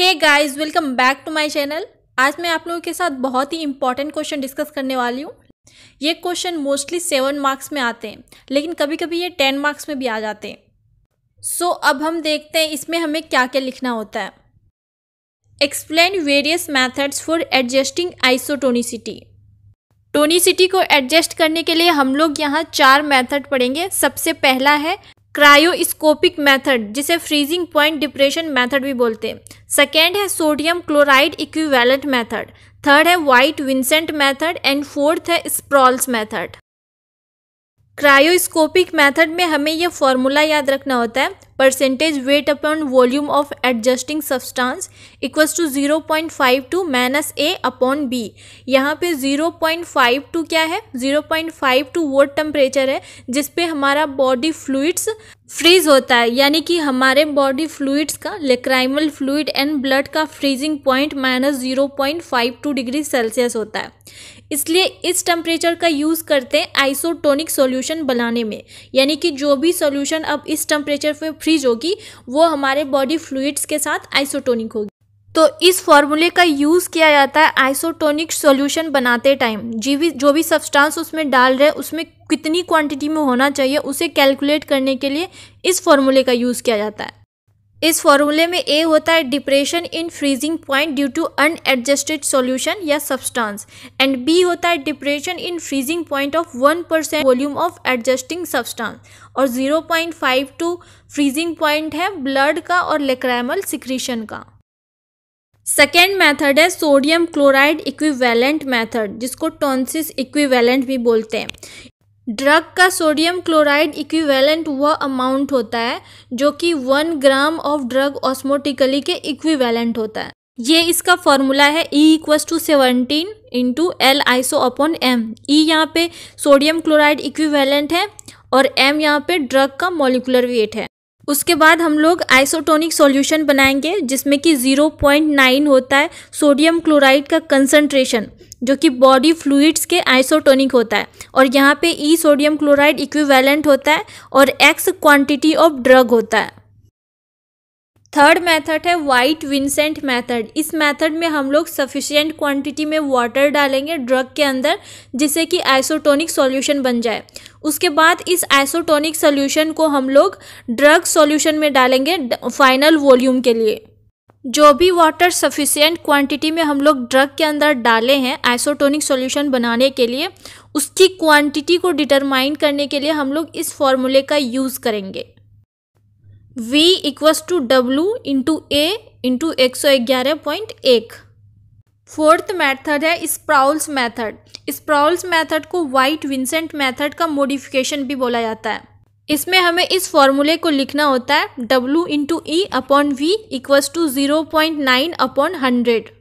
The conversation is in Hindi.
hey guys welcome back to my channel आज मैं आप लोगों के साथ बहुत ही इंपॉर्टेंट क्वेश्चन डिस्कस करने वाली हूँ ये क्वेश्चन मोस्टली सेवन मार्क्स में आते हैं लेकिन कभी कभी ये टेन मार्क्स में भी आ जाते हैं सो so, अब हम देखते हैं इसमें हमें क्या क्या लिखना होता है explain various methods for adjusting isotonicity tonicity को एडजस्ट करने के लिए हम लोग यहाँ चार मैथड पढ़ेंगे सबसे पहला है क्रायोस्कोपिक मेथड जिसे फ्रीजिंग पॉइंट डिप्रेशन मेथड भी बोलते हैं सेकेंड है sodium chloride equivalent method third है white Vincent method and fourth है स्प्रॉल्स मेथड क्रायोस्कोपिक मेथड में हमें यह फॉर्मूला याद रखना होता है percentage weight upon volume of adjusting substance equals to zero point five two minus A upon B यहाँ पे जीरो पॉइंट फाइव टू क्या है जीरो पॉइंट फाइव टू वो टेम्परेचर है जिसपे हमारा बॉडी फ्लूड्स फ्रीज होता है यानी कि हमारे बॉडी फ्लूइड्स का लेक्राइमल फ्लूइड एंड ब्लड का freezing point minus zero point five two degree Celsius होता है इसलिए इस टेम्परेचर का यूज़ करते हैं आइसोटोनिक सॉल्यूशन बनाने में यानी कि जो भी सॉल्यूशन अब इस टेम्परेचर पे फ्रीज होगी वो हमारे बॉडी फ्लूड्स के साथ आइसोटोनिक होगी तो इस फॉर्मूले का यूज़ किया जाता है आइसोटोनिक सॉल्यूशन बनाते टाइम जी भी जो भी सब्सटेंस उसमें डाल रहे हैं उसमें कितनी क्वांटिटी में होना चाहिए उसे कैलकुलेट करने के लिए इस फॉर्मूले का यूज़ किया जाता है इस फॉर्मूले में ए होता है depression in freezing point due to unadjusted solution या सब्सटेंस एंड बी होता है depression in freezing point of one percent volume of adjusting substance और zero point five two freezing point है ब्लड का और लेक्रैमल सिक्रीशन का सेकेंड मेथड है सोडियम क्लोराइड इक्विवेलेंट मेथड जिसको टॉन्सिस इक्विवेलेंट भी बोलते हैं ड्रग का सोडियम क्लोराइड इक्विवेलेंट वह अमाउंट होता है जो कि one gram of drug osmotically के इक्विवेलेंट होता है ये इसका फॉर्मूला है E equals to seventeen into L iso upon M E यहाँ पे सोडियम क्लोराइड इक्विवेलेंट है और एम यहाँ पे ड्रग का मॉलिकुलर वेट है उसके बाद हम लोग आइसोटोनिक सॉल्यूशन बनाएंगे जिसमें कि 0.9 होता है सोडियम क्लोराइड का कंसंट्रेशन जो कि बॉडी फ्लूइड्स के आइसोटोनिक होता है और यहाँ पे ई सोडियम क्लोराइड इक्विवेलेंट होता है और एक्स क्वांटिटी ऑफ ड्रग होता है थर्ड मेथड है वाइट विंसेंट मेथड इस मेथड में हम लोग सफिशियंट क्वांटिटी में वाटर डालेंगे ड्रग के अंदर जिससे कि आइसोटोनिक सॉल्यूशन बन जाए उसके बाद इस आइसोटोनिक सॉल्यूशन को हम लोग ड्रग सॉल्यूशन में डालेंगे फाइनल वॉल्यूम के लिए जो भी वाटर सफिशियंट क्वांटिटी में हम लोग ड्रग के अंदर डाले हैं आइसोटोनिक सॉल्यूशन बनाने के लिए उसकी क्वांटिटी को डिटरमाइन करने के लिए हम लोग इस फॉर्मूले का यूज़ करेंगे v equals to W into A into एक सौ ग्यारह पॉइंट एक फोर्थ मेथड है स्प्राउल्स मेथड स्प्राउल्स मेथड को वाइट विंसेंट मेथड का मोडिफिकेशन भी बोला जाता है इसमें हमें इस फॉर्मूले को लिखना होता है W into E upon V equals to zero point nine upon hundred